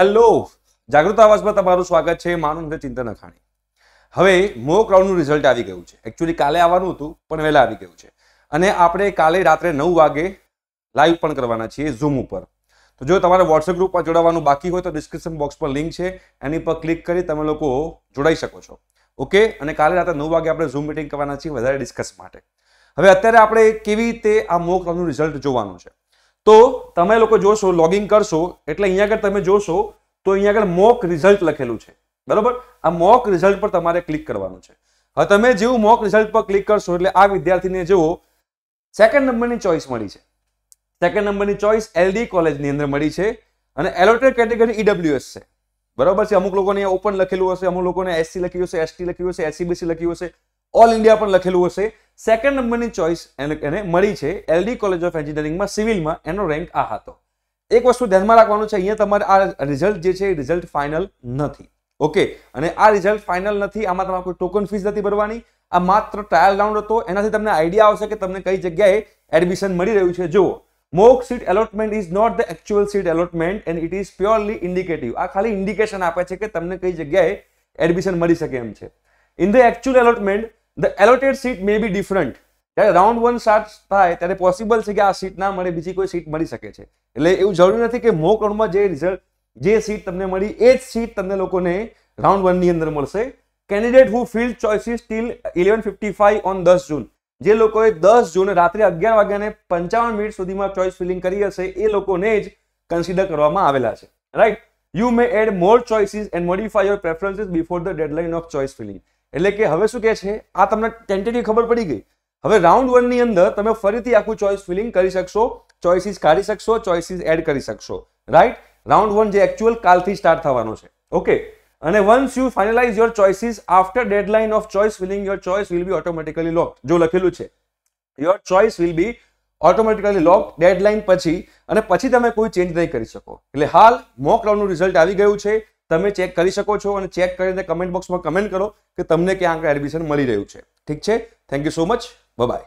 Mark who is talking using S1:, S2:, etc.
S1: hello જાગૃત આવાસમાં તમારું સ્વાગત છે માનું અને ચિંતન અખાણી હવે મો રાઉન્ડનું રિઝલ્ટ આવી ગયું છે એકચ્યુઅલી કાલે આવવાનું હતું પણ વહેલા આવી ગયું છે અને આપણે કાલે રાત્રે નવ વાગે લાઈવ પણ કરવાના છીએ ઝૂમ ઉપર તો જો તમારે વોટ્સએપ ગ્રુપમાં જોડાવાનું બાકી હોય તો ડિસ્ક્રિપ્શન બોક્સ પર લિંક છે એની પર ક્લિક કરી તમે લોકો જોડાઈ શકો છો ઓકે અને કાલે રાત્રે નવ વાગે આપણે ઝૂમ મિટિંગ કરવાના છીએ વધારે ડિસ્કસ માટે હવે અત્યારે આપણે કેવી રીતે આ મો રાઉન્ડનું રિઝલ્ટ જોવાનું છે તો તમે લોકો જોશો લોગિન કરશો એટલે અહીંયા આગળ તમે જોશો તો અહીંયા આગળ મોક રિઝલ્ટ લખેલું છે બરોબર આ મોક રિઝલ્ટ પર તમારે ક્લિક કરવાનું છે હવે તમે જેવું મોક રિઝલ્ટ પર ક્લિક કરશો એટલે આ વિદ્યાર્થીને જેવો સેકન્ડ નંબરની ચોઇસ મળી છે સેકન્ડ નંબરની ચોઇસ એલડી કોલેજની અંદર મળી છે અને એલોટેડ કેટેગરી ઈડબ્લ્યુએસ છે બરોબર છે અમુક લોકોને ઓપન લખેલું હશે અમુક લોકોને એસસી લખ્યું હશે એસટી લખ્યું હશે એસસીબીસી લખ્યું હશે ઓલ ઇન્ડિયા પણ લખેલું હશે સેકન્ડ નંબરની ચોઇસ એને એને મળી છે એલડી કોલેજ ઓફ એન્જિનિયરિંગમાં સિવિલમાં એનો રેન્ક આ હતો એક વસ્તુ ધ્યાનમાં રાખવાનું છે અહીંયા તમારે આ રિઝલ્ટ જે છે એ રિઝલ્ટ ફાઇનલ નથી ઓકે અને આ રિઝલ્ટ ફાઇનલ નથી આમાં તમારે કોઈ ટોકન ફીસ નથી ભરવાની આ માત્ર ટ્રાયલ રાઉન્ડ હતો એનાથી તમને આઈડિયા આવશે કે તમને કઈ જગ્યાએ એડમિશન મળી રહ્યું છે જુઓ mock seat allotment is not the actual seat allotment and it is purely indicative આ ખાલી ઇન્ડિકેશન આપે છે કે તમને કઈ જગ્યાએ એડમિશન મળી શકે એમ છે in the actual allotment the allotted seat may be different ત્યારે રાઉન્ડ વન સ્ટાર્ટ થાય ત્યારે પોસિબલ છે કે આ સીટ ના મળે બીજી કોઈ સીટ મળી શકે છે એટલે એવું જરૂરી નથી કે મોક રાઉન્ડમાં જે રિઝલ્ટ જે સીટ તમને મળી એ જ સીટ તમને લોકોને રાઉન્ડ વનની અંદર મળશે candidate who filled choices till eleven fifty five on દસ જૂન જે લોકોએ દસ જૂને રાત્રે અગિયાર વાગ્યાને પંચાવન મિનિટ સુધીમાં ચોઇસ ફિલિંગ કરી હશે એ લોકોને જ કન્સિડર કરવામાં આવેલા છે right you may add more choices and modify your preferences before the deadline of choice filling એટલે કે હવે શું કહે છે આ તમને ટેન્ટેટિવ ખબર પડી ગઈ હવે રાઉન્ડ વનની અંદર તમે ફરીથી આખું ચોઇસ ફિલિંગ કરી શકશો ચોઇસીસ કાઢી શકશો ચોઇસીસ એડ કરી શકશો રાઈટ રાઉન્ડ વન જે એકચ્યુઅલ કાલથી સ્ટાર્ટ થવાનો છે ઓકે અને once you finalize your choices after deadline of choice filling your choice will be automatically lock જો લખેલું છે your choice will be automatically lock deadline પછી અને પછી તમે કોઈ ચેન્જ નહીં કરી શકો એટલે હાલ મોક રાઉન્ડનું રિઝલ્ટ આવી ગયું છે તમે ચેક કરી શકો છો અને ચેક કરીને કમેન્ટ બોક્સમાં કમેન્ટ કરો કે તમને ક્યાં આગળ એડમિશન મળી રહ્યું છે ઠીક છે thank you so much by